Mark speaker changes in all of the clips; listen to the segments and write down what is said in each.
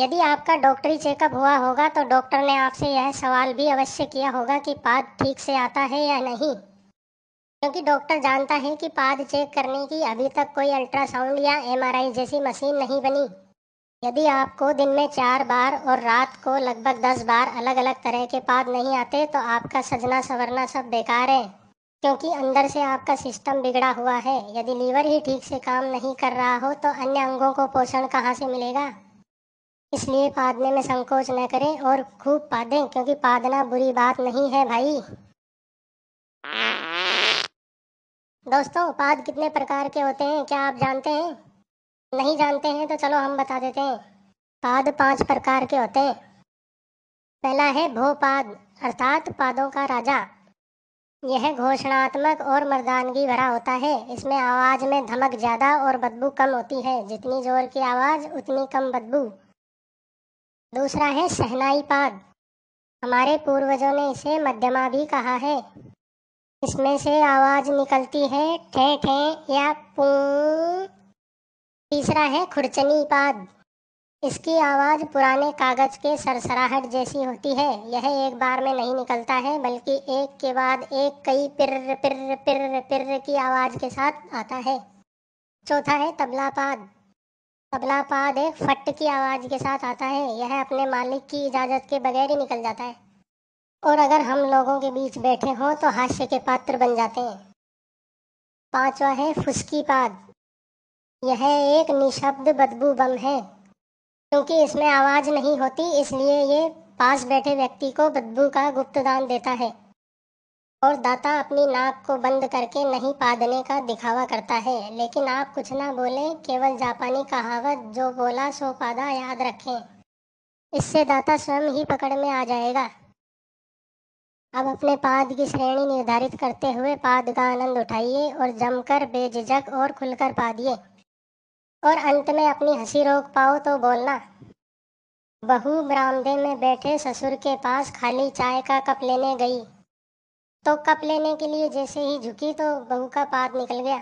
Speaker 1: यदि आपका डॉक्टरी चेकअप हुआ होगा तो डॉक्टर ने आपसे यह सवाल भी अवश्य किया होगा कि पाद ठीक से आता है या नहीं क्योंकि डॉक्टर जानता है कि पाद चेक करने की अभी तक कोई अल्ट्रासाउंड या एमआरआई जैसी मशीन नहीं बनी यदि आपको दिन में चार बार और रात को लगभग दस बार अलग अलग तरह के पाद नहीं आते तो आपका सजना सवरना सब बेकार है क्योंकि अंदर से आपका सिस्टम बिगड़ा हुआ है यदि लीवर ही ठीक से काम नहीं कर रहा हो तो अन्य अंगों को पोषण कहाँ से मिलेगा इसलिए पादने में संकोच न करें और खूब पादें क्योंकि पादना बुरी बात नहीं है भाई दोस्तों पाद कितने प्रकार के होते हैं क्या आप जानते हैं नहीं जानते हैं तो चलो हम बता देते हैं पाद पांच प्रकार के होते हैं पहला है भोपाद अर्थात पादों का राजा यह घोषणात्मक और मर्दानगी भरा होता है इसमें आवाज़ में धमक ज़्यादा और बदबू कम होती है जितनी ज़ोर की आवाज़ उतनी कम बदबू दूसरा है पाद हमारे पूर्वजों ने इसे मध्यमा भी कहा है इसमें से आवाज निकलती है ठे ठे या पू तीसरा है खुरचनी पाद इसकी आवाज़ पुराने कागज़ के सरसराहट जैसी होती है यह एक बार में नहीं निकलता है बल्कि एक के बाद एक कई पिर्र पिर्र पिर्र पिर्र की आवाज़ के साथ आता है चौथा है तबला पाद तबला पाद फट की आवाज़ के साथ आता है यह अपने मालिक की इजाज़त के बगैर ही निकल जाता है और अगर हम लोगों के बीच बैठे हों तो हास्य के पात्र बन जाते हैं पांचवा है फुसकी पाद यह एक निशब्द बदबू बम है क्योंकि इसमें आवाज़ नहीं होती इसलिए ये पास बैठे व्यक्ति को बदबू का गुप्तदान देता है और दाता अपनी नाक को बंद करके नहीं पादने का दिखावा करता है लेकिन आप कुछ ना बोले केवल जापानी कहावत जो बोला सो पादा याद रखें इससे दाता स्वयं ही पकड़ में आ जाएगा अब अपने पाद की श्रेणी निर्धारित करते हुए पाद का आनंद उठाइए और जमकर बेझिझक और खुलकर पादिए और अंत में अपनी हंसी रोक पाओ तो बोलना बहू बरामदे में बैठे ससुर के पास खाली चाय का कप लेने गई तो कप लेने के लिए जैसे ही झुकी तो बहू का पाद निकल गया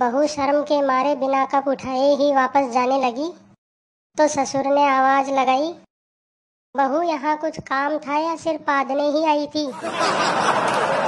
Speaker 1: बहू शर्म के मारे बिना कप उठाए ही वापस जाने लगी तो ससुर ने आवाज लगाई बहू यहाँ कुछ काम था या सिर्फ पादने ही आई थी